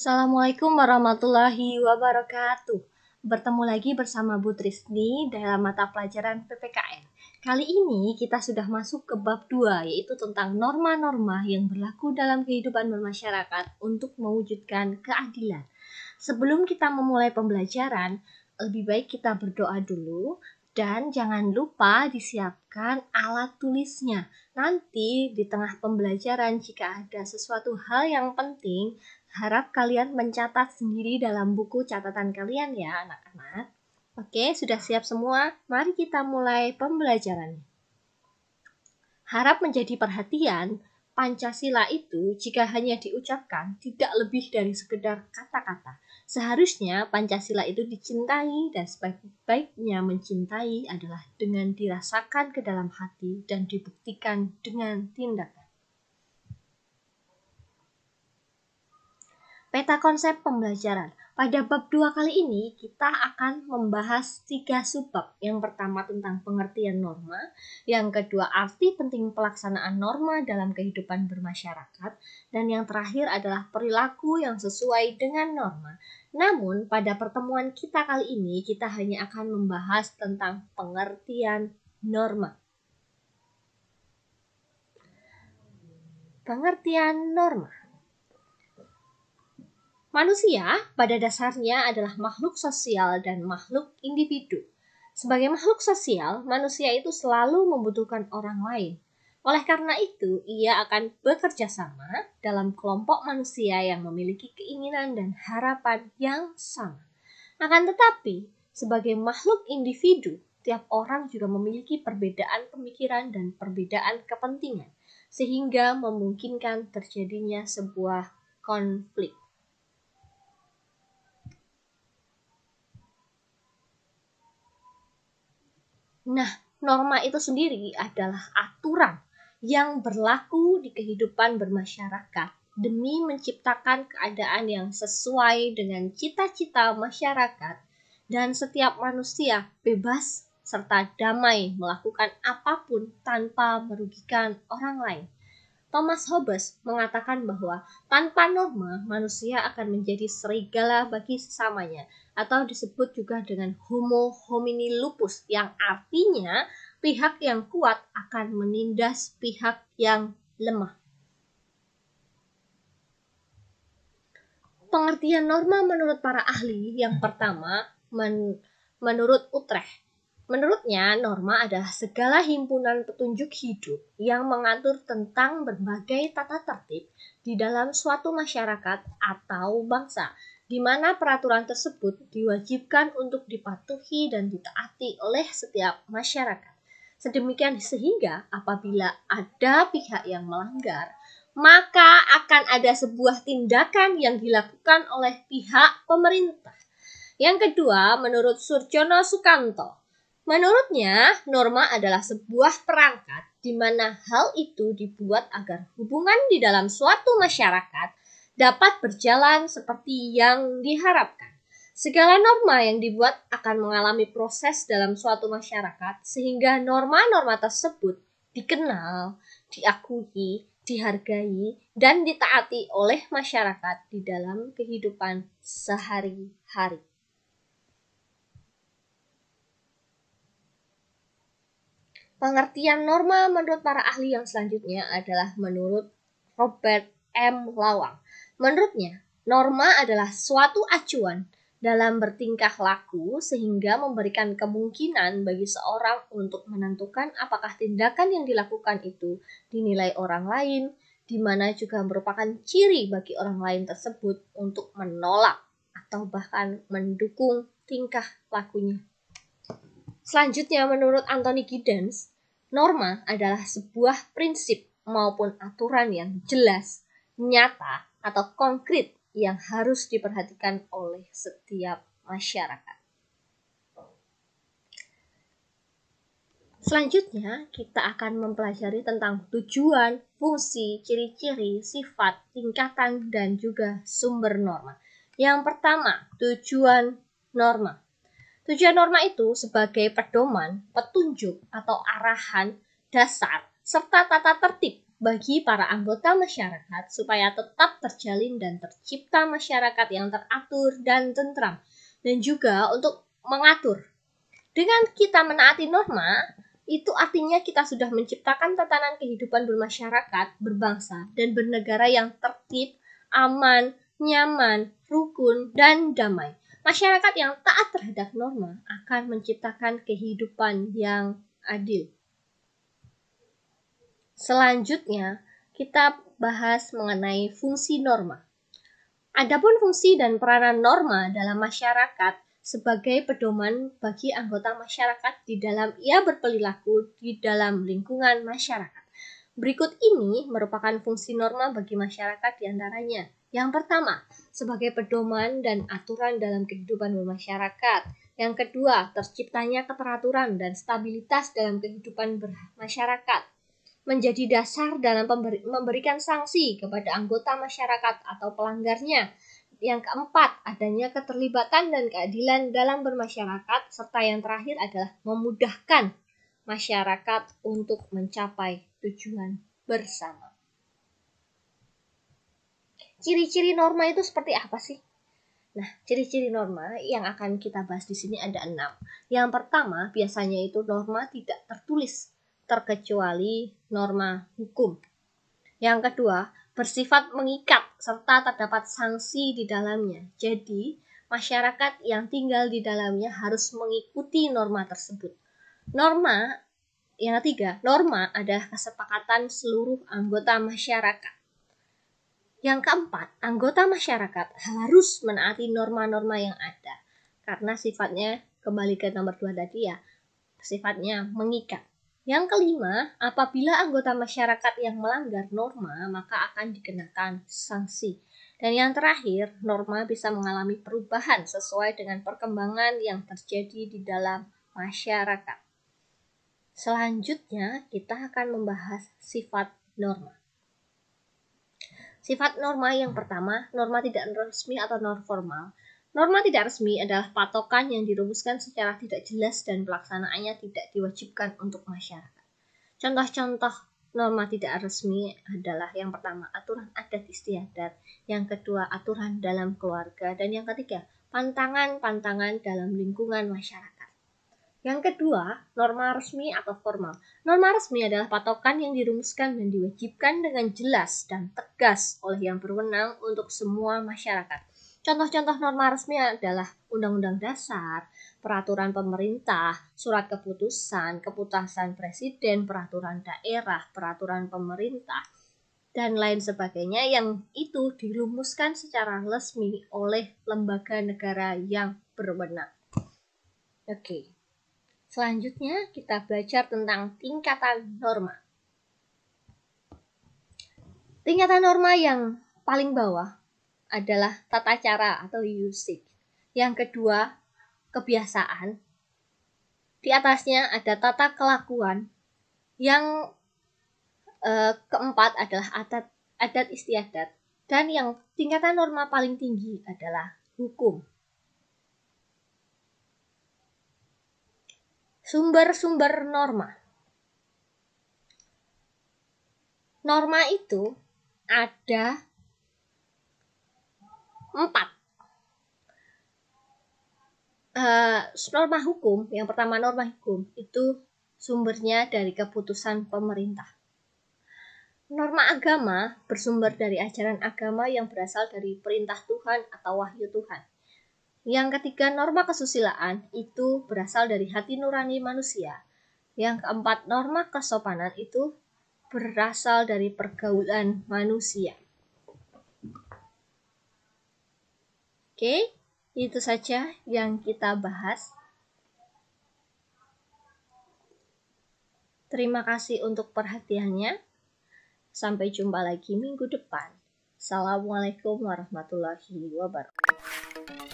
Assalamualaikum warahmatullahi wabarakatuh. Bertemu lagi bersama Bu Trisni dalam mata pelajaran PPKN. Kali ini kita sudah masuk ke bab 2 yaitu tentang norma-norma yang berlaku dalam kehidupan bermasyarakat untuk mewujudkan keadilan. Sebelum kita memulai pembelajaran, lebih baik kita berdoa dulu dan jangan lupa disiapkan alat tulisnya. Nanti di tengah pembelajaran jika ada sesuatu hal yang penting, harap kalian mencatat sendiri dalam buku catatan kalian ya anak-anak. Oke, sudah siap semua? Mari kita mulai pembelajaran. Harap menjadi perhatian Pancasila itu jika hanya diucapkan tidak lebih dari sekedar kata-kata. Seharusnya Pancasila itu dicintai dan sebaik-baiknya mencintai adalah dengan dirasakan ke dalam hati dan dibuktikan dengan tindakan. Peta konsep pembelajaran pada bab dua kali ini kita akan membahas tiga subbab. Yang pertama tentang pengertian norma, yang kedua arti penting pelaksanaan norma dalam kehidupan bermasyarakat, dan yang terakhir adalah perilaku yang sesuai dengan norma. Namun pada pertemuan kita kali ini kita hanya akan membahas tentang pengertian norma. Pengertian norma Manusia pada dasarnya adalah makhluk sosial dan makhluk individu. Sebagai makhluk sosial, manusia itu selalu membutuhkan orang lain. Oleh karena itu, ia akan bekerja sama dalam kelompok manusia yang memiliki keinginan dan harapan yang sama. Akan tetapi, sebagai makhluk individu, tiap orang juga memiliki perbedaan pemikiran dan perbedaan kepentingan, sehingga memungkinkan terjadinya sebuah konflik. Nah, norma itu sendiri adalah aturan yang berlaku di kehidupan bermasyarakat demi menciptakan keadaan yang sesuai dengan cita-cita masyarakat dan setiap manusia bebas serta damai melakukan apapun tanpa merugikan orang lain. Thomas Hobbes mengatakan bahwa tanpa norma manusia akan menjadi serigala bagi sesamanya atau disebut juga dengan homo homini lupus yang artinya pihak yang kuat akan menindas pihak yang lemah. Pengertian norma menurut para ahli yang pertama men menurut Utrecht Menurutnya, norma adalah segala himpunan petunjuk hidup yang mengatur tentang berbagai tata tertib di dalam suatu masyarakat atau bangsa di mana peraturan tersebut diwajibkan untuk dipatuhi dan ditaati oleh setiap masyarakat. Sedemikian sehingga apabila ada pihak yang melanggar, maka akan ada sebuah tindakan yang dilakukan oleh pihak pemerintah. Yang kedua, menurut Surjono Sukanto, menurutnya norma adalah sebuah perangkat di mana hal itu dibuat agar hubungan di dalam suatu masyarakat dapat berjalan seperti yang diharapkan. Segala norma yang dibuat akan mengalami proses dalam suatu masyarakat sehingga norma-norma tersebut dikenal, diakui, dihargai, dan ditaati oleh masyarakat di dalam kehidupan sehari-hari. Pengertian norma menurut para ahli yang selanjutnya adalah menurut Robert M. Lawang Menurutnya, norma adalah suatu acuan dalam bertingkah laku sehingga memberikan kemungkinan bagi seorang untuk menentukan apakah tindakan yang dilakukan itu dinilai orang lain, di mana juga merupakan ciri bagi orang lain tersebut untuk menolak atau bahkan mendukung tingkah lakunya. Selanjutnya, menurut Anthony Giddens, norma adalah sebuah prinsip maupun aturan yang jelas, nyata, atau konkret yang harus diperhatikan oleh setiap masyarakat. Selanjutnya, kita akan mempelajari tentang tujuan, fungsi, ciri-ciri, sifat, tingkatan, dan juga sumber norma. Yang pertama, tujuan norma. Tujuan norma itu sebagai pedoman, petunjuk, atau arahan dasar serta tata tertib bagi para anggota masyarakat supaya tetap terjalin dan tercipta masyarakat yang teratur dan tentram dan juga untuk mengatur. Dengan kita menaati norma, itu artinya kita sudah menciptakan tatanan kehidupan bermasyarakat, berbangsa, dan bernegara yang tertib, aman, nyaman, rukun, dan damai. Masyarakat yang taat terhadap norma akan menciptakan kehidupan yang adil. Selanjutnya, kita bahas mengenai fungsi norma. Adapun fungsi dan peranan norma dalam masyarakat sebagai pedoman bagi anggota masyarakat di dalam ia berperilaku di dalam lingkungan masyarakat. Berikut ini merupakan fungsi norma bagi masyarakat diantaranya. Yang pertama, sebagai pedoman dan aturan dalam kehidupan bermasyarakat. Yang kedua, terciptanya keteraturan dan stabilitas dalam kehidupan bermasyarakat menjadi dasar dalam memberikan sanksi kepada anggota masyarakat atau pelanggarnya. Yang keempat, adanya keterlibatan dan keadilan dalam bermasyarakat, serta yang terakhir adalah memudahkan masyarakat untuk mencapai tujuan bersama. Ciri-ciri norma itu seperti apa sih? Nah, ciri-ciri norma yang akan kita bahas di sini ada enam. Yang pertama, biasanya itu norma tidak tertulis terkecuali norma hukum. Yang kedua, bersifat mengikat serta terdapat sanksi di dalamnya. Jadi, masyarakat yang tinggal di dalamnya harus mengikuti norma tersebut. Norma yang ketiga, norma adalah kesepakatan seluruh anggota masyarakat. Yang keempat, anggota masyarakat harus menaati norma-norma yang ada karena sifatnya kembali ke nomor dua tadi ya, sifatnya mengikat. Yang kelima, apabila anggota masyarakat yang melanggar norma, maka akan dikenakan sanksi. Dan yang terakhir, norma bisa mengalami perubahan sesuai dengan perkembangan yang terjadi di dalam masyarakat. Selanjutnya, kita akan membahas sifat norma. Sifat norma yang pertama, norma tidak resmi atau non formal. Norma tidak resmi adalah patokan yang dirumuskan secara tidak jelas dan pelaksanaannya tidak diwajibkan untuk masyarakat. Contoh-contoh norma tidak resmi adalah yang pertama aturan adat istiadat, yang kedua aturan dalam keluarga, dan yang ketiga pantangan-pantangan dalam lingkungan masyarakat. Yang kedua, norma resmi atau formal. Norma resmi adalah patokan yang dirumuskan dan diwajibkan dengan jelas dan tegas oleh yang berwenang untuk semua masyarakat Contoh-contoh norma resmi adalah Undang-Undang Dasar, Peraturan Pemerintah, Surat Keputusan, Keputusan Presiden, Peraturan Daerah, Peraturan Pemerintah, dan lain sebagainya yang itu dilumuskan secara resmi oleh lembaga negara yang berwenang. Oke, selanjutnya kita belajar tentang tingkatan norma. Tingkatan norma yang paling bawah adalah tata cara atau usage. Yang kedua, kebiasaan. Di atasnya ada tata kelakuan. Yang eh, keempat adalah adat, adat istiadat. Dan yang tingkatan norma paling tinggi adalah hukum. Sumber-sumber norma. Norma itu ada Empat. Uh, norma hukum, yang pertama norma hukum, itu sumbernya dari keputusan pemerintah. Norma agama bersumber dari ajaran agama yang berasal dari perintah Tuhan atau wahyu Tuhan. Yang ketiga, norma kesusilaan itu berasal dari hati nurani manusia. Yang keempat, norma kesopanan itu berasal dari pergaulan manusia. Oke, itu saja yang kita bahas. Terima kasih untuk perhatiannya. Sampai jumpa lagi minggu depan. Assalamualaikum warahmatullahi wabarakatuh.